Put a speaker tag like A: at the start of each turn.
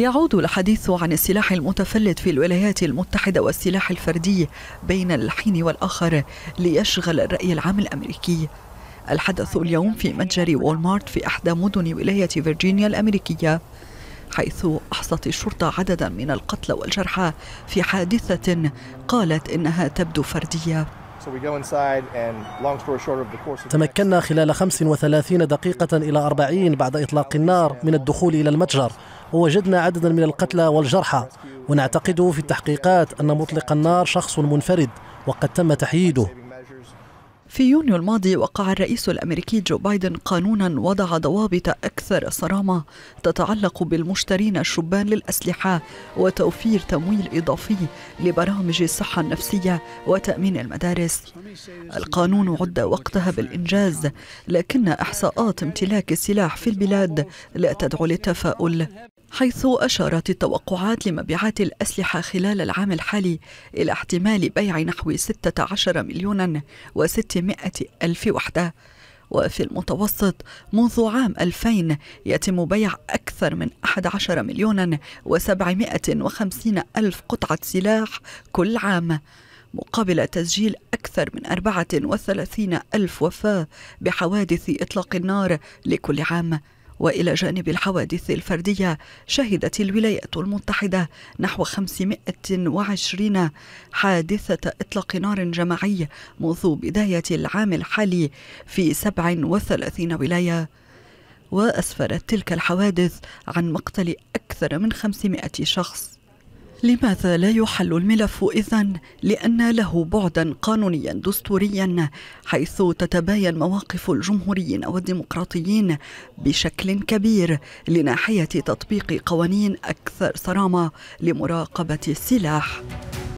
A: يعود الحديث عن السلاح المتفلت في الولايات المتحدة والسلاح الفردي بين الحين والآخر ليشغل الرأي العام الأمريكي الحدث اليوم في متجر وولمارت في إحدى مدن ولاية فيرجينيا الأمريكية حيث أحصت الشرطة عددا من القتلى والجرحى في حادثة قالت
B: إنها تبدو فردية تمكنا خلال 35 دقيقة إلى 40 بعد إطلاق النار من الدخول إلى المتجر ووجدنا عددا من القتلى والجرحى ونعتقد في التحقيقات أن مطلق النار شخص منفرد وقد تم تحييده في يونيو الماضي وقع الرئيس الامريكي
A: جو بايدن قانونا وضع ضوابط اكثر صرامه تتعلق بالمشترين الشبان للاسلحه وتوفير تمويل اضافي لبرامج الصحه النفسيه وتامين المدارس. القانون عد وقتها بالانجاز لكن احصاءات امتلاك السلاح في البلاد لا تدعو للتفاؤل. حيث أشارت التوقعات لمبيعات الأسلحة خلال العام الحالي إلى احتمال بيع نحو 16 مليون 600 ألف وحدة وفي المتوسط منذ عام 2000 يتم بيع أكثر من 11 مليون و750 ألف قطعة سلاح كل عام مقابل تسجيل أكثر من 34 ألف وفاة بحوادث إطلاق النار لكل عام والى جانب الحوادث الفرديه شهدت الولايات المتحده نحو 520 حادثه اطلاق نار جماعي منذ بدايه العام الحالي في 37 ولايه واسفرت تلك الحوادث عن مقتل اكثر من 500 شخص لماذا لا يحل الملف إذا لأن له بعدا قانونيا دستوريا حيث تتباين مواقف الجمهوريين والديمقراطيين بشكل كبير لناحية تطبيق قوانين أكثر صرامة لمراقبة السلاح